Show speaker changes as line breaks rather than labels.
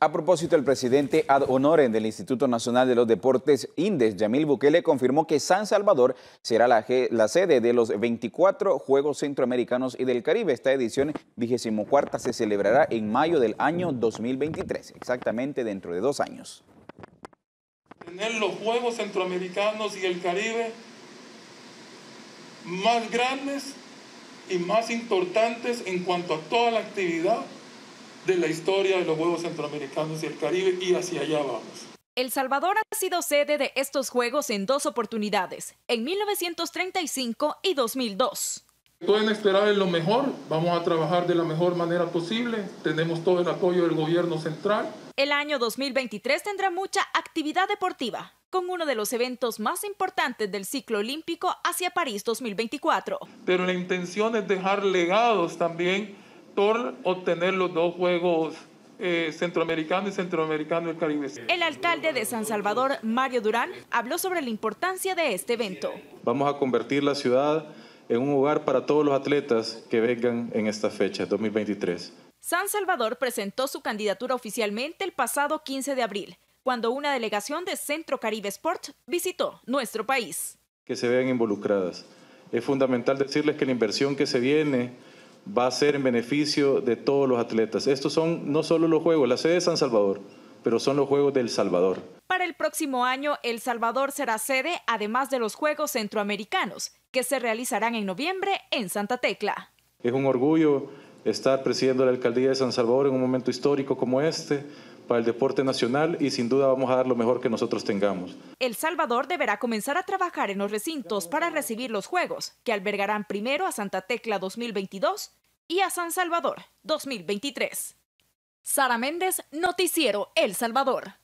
A propósito, el presidente ad honorem del Instituto Nacional de los Deportes, INDES, Yamil Bukele, confirmó que San Salvador será la, sede de los 24 Juegos Centroamericanos y del Caribe. Esta edición cuarta se celebrará en mayo del año 2023, exactamente dentro de dos años.
Tener los Juegos Centroamericanos y el Caribe más grandes y más importantes en cuanto a toda la actividad de la historia de los Juegos Centroamericanos y el Caribe y hacia allá vamos.
El Salvador ha sido sede de estos Juegos en dos oportunidades, en 1935 y 2002.
Pueden esperar en lo mejor, vamos a trabajar de la mejor manera posible, tenemos todo el apoyo del gobierno central.
El año 2023 tendrá mucha actividad deportiva, con uno de los eventos más importantes del ciclo olímpico hacia París 2024.
Pero la intención es dejar legados también obtener los dos juegos eh, centroamericano
y centroamericano del Caribe.
El alcalde de San Salvador, Mario Durán, habló sobre la importancia de este evento.
Vamos a convertir la ciudad en un hogar para todos los atletas que vengan en esta fecha, 2023.
San Salvador presentó su candidatura oficialmente el pasado 15 de abril, cuando una delegación de Centro Caribe Sport visitó nuestro país.
Que se vean involucradas. Es fundamental decirles que la inversión que se viene va a ser en beneficio de todos los atletas. Estos son no solo los Juegos, la sede de San Salvador, pero son los Juegos del Salvador.
Para el próximo año, El Salvador será sede, además de los Juegos Centroamericanos, que se realizarán en noviembre en Santa Tecla.
Es un orgullo estar presidiendo la alcaldía de San Salvador en un momento histórico como este para el deporte nacional y sin duda vamos a dar lo mejor que nosotros tengamos.
El Salvador deberá comenzar a trabajar en los recintos para recibir los Juegos, que albergarán primero a Santa Tecla 2022 y a San Salvador 2023. Sara Méndez, Noticiero El Salvador.